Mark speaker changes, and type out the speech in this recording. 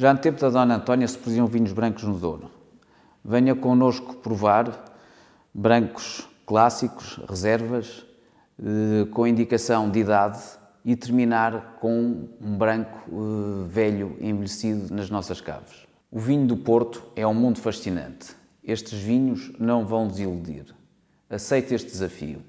Speaker 1: Já no tempo da
Speaker 2: Dona Antónia se produziam vinhos brancos no Douro. Venha connosco provar brancos clássicos, reservas, eh, com indicação de idade e terminar com um branco eh, velho envelhecido nas nossas caves. O vinho do Porto é um mundo fascinante. Estes vinhos não vão desiludir. Aceite este desafio.